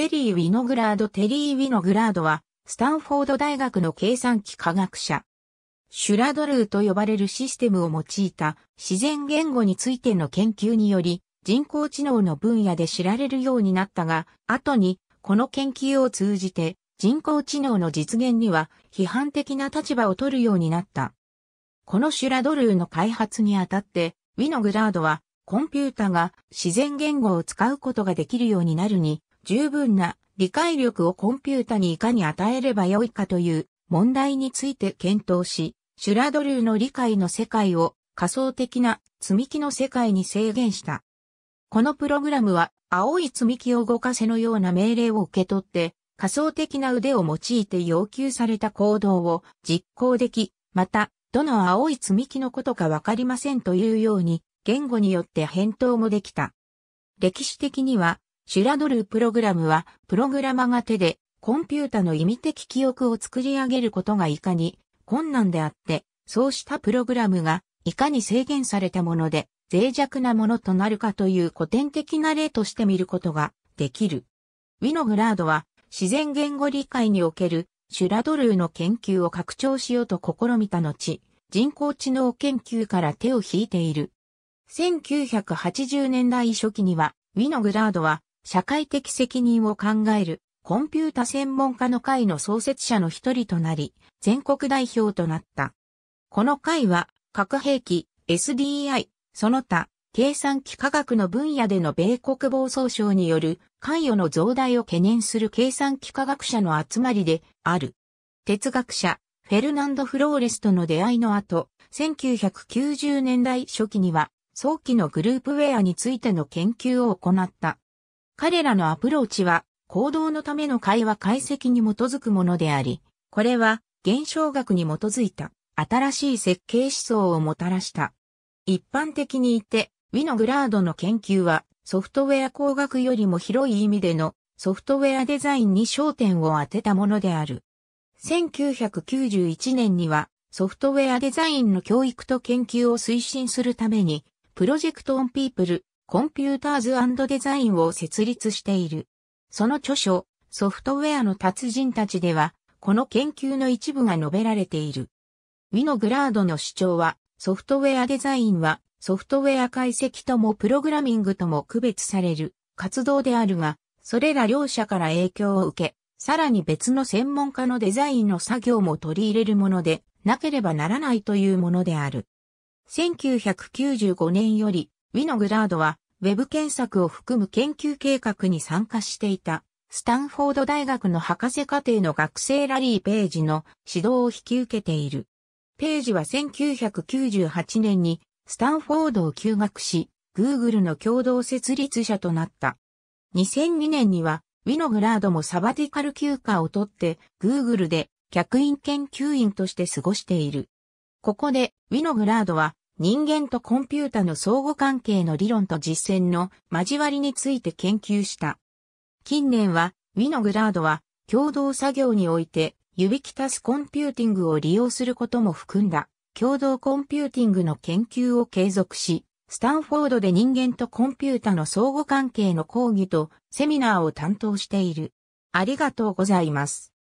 テリー・ウィノグラード・テリー・ウィノグラードは、スタンフォード大学の計算機科学者。シュラドルーと呼ばれるシステムを用いた自然言語についての研究により、人工知能の分野で知られるようになったが、後に、この研究を通じて、人工知能の実現には批判的な立場を取るようになった。このシュラドルーの開発にあたって、ウィノグラードは、コンピュータが自然言語を使うことができるようになるに十分な理解力をコンピュータにいかに与えればよいかという問題について検討し、シュラドルーの理解の世界を仮想的な積み木の世界に制限した。このプログラムは青い積み木を動かせのような命令を受け取って仮想的な腕を用いて要求された行動を実行でき、また、どの青い積み木のことかわかりませんというように言語によって返答もできた。歴史的にはシュラドループログラムは、プログラマが手で、コンピュータの意味的記憶を作り上げることがいかに困難であって、そうしたプログラムが、いかに制限されたもので、脆弱なものとなるかという古典的な例として見ることができる。ウィノグラードは、自然言語理解におけるシュラドルーの研究を拡張しようと試みた後、人工知能研究から手を引いている。1980年代初期には、ウィノグラードは社会的責任を考えるコンピュータ専門家の会の創設者の一人となり、全国代表となった。この会は、核兵器、SDI、その他、計算機科学の分野での米国防総省による関与の増大を懸念する計算機科学者の集まりである。哲学者、フェルナンド・フローレスとの出会いの後、1990年代初期には、早期のグループウェアについての研究を行った。彼らのアプローチは、行動のための会話解析に基づくものであり、これは現象学に基づいた新しい設計思想をもたらした。一般的にいて、ウィノグラードの研究はソフトウェア工学よりも広い意味でのソフトウェアデザインに焦点を当てたものである。1991年にはソフトウェアデザインの教育と研究を推進するためにプロジェクトオンピープルコンピューターズデザインを設立している。その著書、ソフトウェアの達人たちでは、この研究の一部が述べられている。ウィノグラードの主張は、ソフトウェアデザインは、ソフトウェア解析ともプログラミングとも区別される活動であるが、それら両者から影響を受け、さらに別の専門家のデザインの作業も取り入れるもので、なければならないというものである。1995年よりウィノグラードは、ウェブ検索を含む研究計画に参加していた、スタンフォード大学の博士課程の学生ラリー・ページの指導を引き受けている。ページは1998年にスタンフォードを休学し、Google の共同設立者となった。2002年には、ウィノグラードもサバティカル休暇を取って、Google で客員研究員として過ごしている。ここで、ウィノグラードは、人間とコンピュータの相互関係の理論と実践の交わりについて研究した。近年は、ウィノグラードは、共同作業において、指キタスコンピューティングを利用することも含んだ、共同コンピューティングの研究を継続し、スタンフォードで人間とコンピュータの相互関係の講義とセミナーを担当している。ありがとうございます。